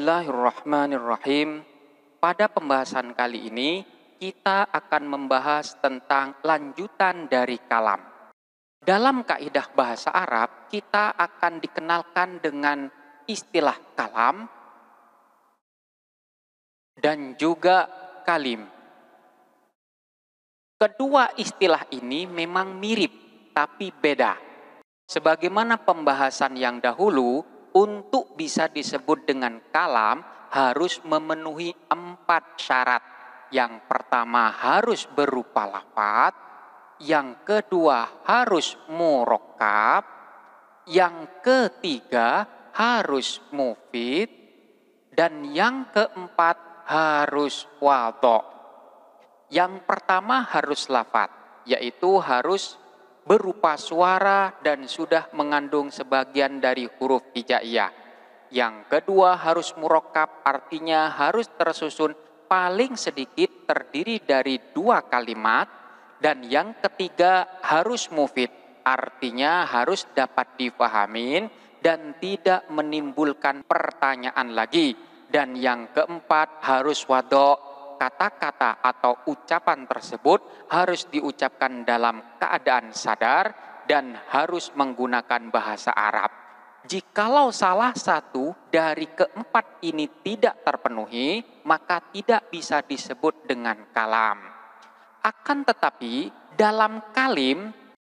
Bismillahirrahmanirrahim. Pada pembahasan kali ini, kita akan membahas tentang lanjutan dari kalam. Dalam kaidah bahasa Arab, kita akan dikenalkan dengan istilah kalam dan juga kalim. Kedua istilah ini memang mirip tapi beda. Sebagaimana pembahasan yang dahulu, untuk bisa disebut dengan kalam harus memenuhi empat syarat. Yang pertama harus berupa lafat, yang kedua harus murokab, yang ketiga harus mufid, dan yang keempat harus wadok. Yang pertama harus lafat, yaitu harus berupa suara dan sudah mengandung sebagian dari huruf hijaiyah. Yang kedua harus murokab artinya harus tersusun paling sedikit terdiri dari dua kalimat. Dan yang ketiga harus mufid artinya harus dapat difahamin dan tidak menimbulkan pertanyaan lagi. Dan yang keempat harus wadok kata-kata atau ucapan tersebut harus diucapkan dalam keadaan sadar dan harus menggunakan bahasa Arab. Jikalau salah satu dari keempat ini tidak terpenuhi, maka tidak bisa disebut dengan kalam. Akan tetapi, dalam kalim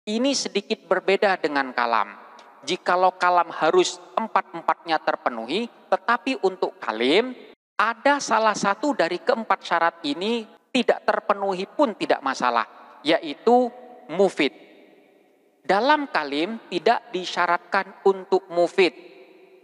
ini sedikit berbeda dengan kalam. Jikalau kalam harus empat-empatnya terpenuhi, tetapi untuk kalim ada salah satu dari keempat syarat ini tidak terpenuhi pun tidak masalah, yaitu mufid. Dalam kalim tidak disyaratkan untuk mufid.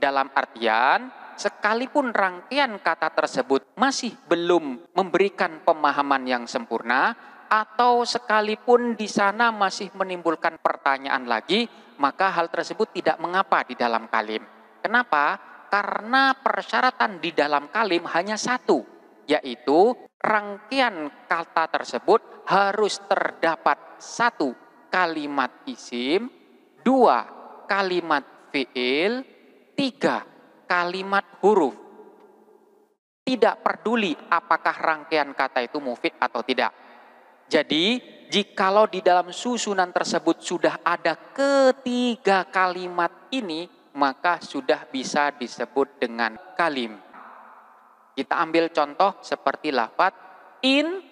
Dalam artian, sekalipun rangkaian kata tersebut masih belum memberikan pemahaman yang sempurna, atau sekalipun di sana masih menimbulkan pertanyaan lagi, maka hal tersebut tidak mengapa di dalam kalim. Kenapa? Karena persyaratan di dalam kalim hanya satu, yaitu rangkaian kata tersebut harus terdapat satu kalimat isim, dua kalimat fiil, tiga kalimat huruf tidak peduli apakah rangkaian kata itu mufid atau tidak. Jadi, jikalau di dalam susunan tersebut sudah ada ketiga kalimat ini, maka sudah bisa disebut dengan kalim. Kita ambil contoh seperti lafat in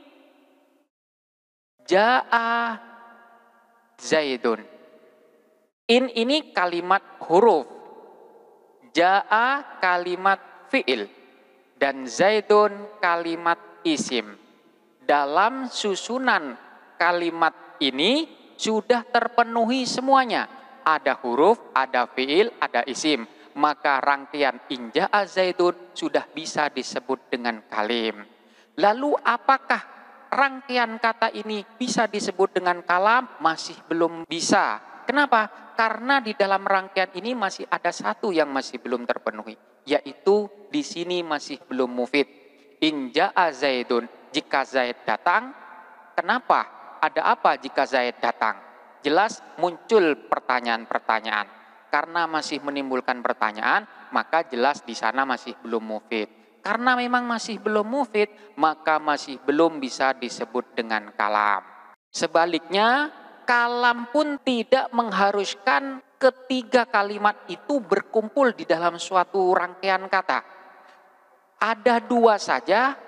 ja'a zaidun. In ini kalimat huruf. Ja'a kalimat fi'il dan zaidun kalimat isim. Dalam susunan kalimat ini sudah terpenuhi semuanya ada huruf, ada fiil, ada isim. Maka rangkaian inja az sudah bisa disebut dengan kalim. Lalu apakah rangkaian kata ini bisa disebut dengan kalam? Masih belum bisa. Kenapa? Karena di dalam rangkaian ini masih ada satu yang masih belum terpenuhi. Yaitu di sini masih belum mufid. Inja az Jika Zaid datang, kenapa? Ada apa jika Zaid datang? jelas muncul pertanyaan-pertanyaan. Karena masih menimbulkan pertanyaan, maka jelas di sana masih belum mufid. Karena memang masih belum mufid, maka masih belum bisa disebut dengan kalam. Sebaliknya, kalam pun tidak mengharuskan ketiga kalimat itu berkumpul di dalam suatu rangkaian kata. Ada dua saja,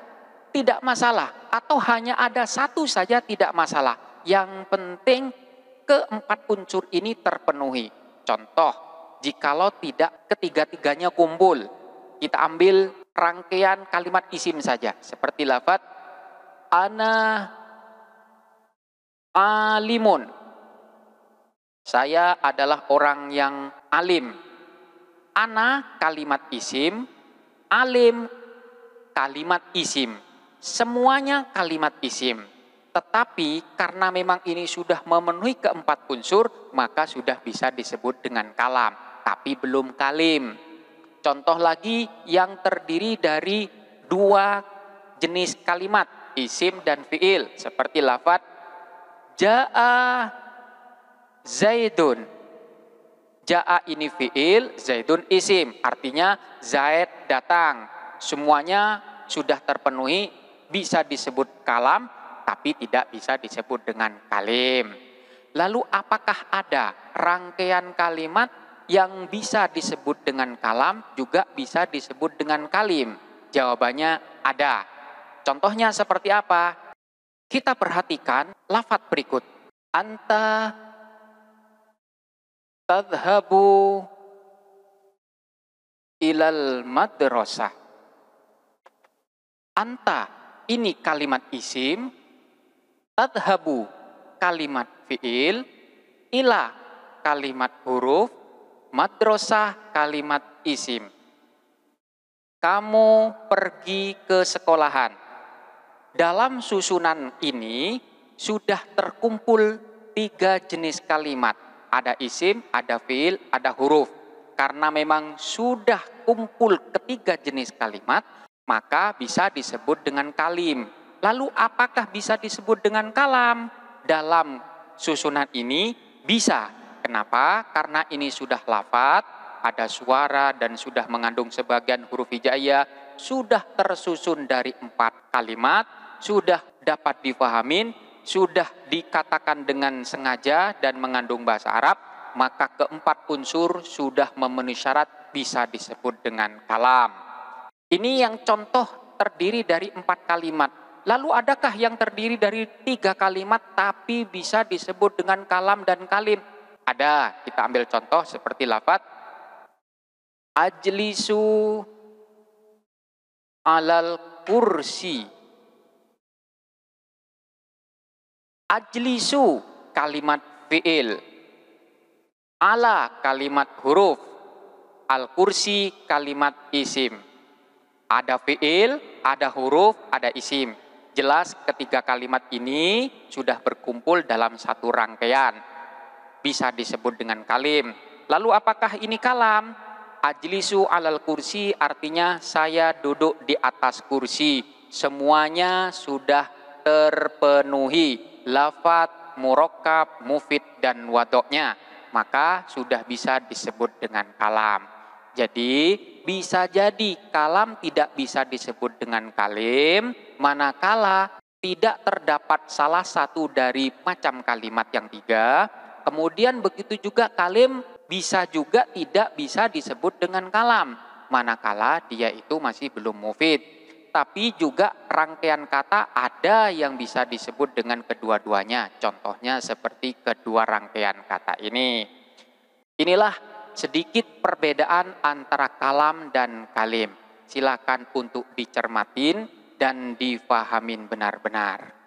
tidak masalah, atau hanya ada satu saja, tidak masalah. Yang penting keempat unsur ini terpenuhi. Contoh, jikalau tidak ketiga-tiganya kumpul, kita ambil rangkaian kalimat isim saja. Seperti lafat, Ana alimun. Saya adalah orang yang alim. Ana kalimat isim, alim kalimat isim. Semuanya kalimat isim tetapi karena memang ini sudah memenuhi keempat unsur, maka sudah bisa disebut dengan kalam, tapi belum kalim. Contoh lagi yang terdiri dari dua jenis kalimat, isim dan fiil, seperti lafat ja'a zaidun. Ja'a ini fiil, zaidun isim, artinya zaid datang. Semuanya sudah terpenuhi, bisa disebut kalam, tapi tidak bisa disebut dengan kalim. Lalu apakah ada rangkaian kalimat yang bisa disebut dengan kalam juga bisa disebut dengan kalim? Jawabannya ada. Contohnya seperti apa? Kita perhatikan lafat berikut. Anta tadhabu ilal madrasah. Anta ini kalimat isim Tadhabu kalimat fi'il, ila kalimat huruf, madrasah kalimat isim. Kamu pergi ke sekolahan. Dalam susunan ini sudah terkumpul tiga jenis kalimat. Ada isim, ada fi'il, ada huruf. Karena memang sudah kumpul ketiga jenis kalimat, maka bisa disebut dengan kalim. Lalu apakah bisa disebut dengan kalam? Dalam susunan ini bisa. Kenapa? Karena ini sudah lafat, ada suara dan sudah mengandung sebagian huruf hijaiyah, sudah tersusun dari empat kalimat, sudah dapat difahamin, sudah dikatakan dengan sengaja dan mengandung bahasa Arab, maka keempat unsur sudah memenuhi syarat bisa disebut dengan kalam. Ini yang contoh terdiri dari empat kalimat Lalu adakah yang terdiri dari tiga kalimat tapi bisa disebut dengan kalam dan kalim? Ada, kita ambil contoh seperti lafat ajlisu alal kursi. Ajlisu kalimat fi'il. Ala kalimat huruf. Al kursi kalimat isim. Ada fi'il, ada huruf, ada isim Jelas ketiga kalimat ini sudah berkumpul dalam satu rangkaian. Bisa disebut dengan kalim. Lalu apakah ini kalam? Ajlisu alal kursi artinya saya duduk di atas kursi. Semuanya sudah terpenuhi. Lafat, murokab, mufid, dan wadoknya. Maka sudah bisa disebut dengan kalam. Jadi bisa jadi kalam tidak bisa disebut dengan kalim, manakala tidak terdapat salah satu dari macam kalimat yang tiga. Kemudian begitu juga kalim bisa juga tidak bisa disebut dengan kalam, manakala dia itu masih belum mufid. Tapi juga rangkaian kata ada yang bisa disebut dengan kedua-duanya. Contohnya seperti kedua rangkaian kata ini. Inilah sedikit perbedaan antara kalam dan kalim. Silakan untuk dicermatin dan difahamin benar-benar.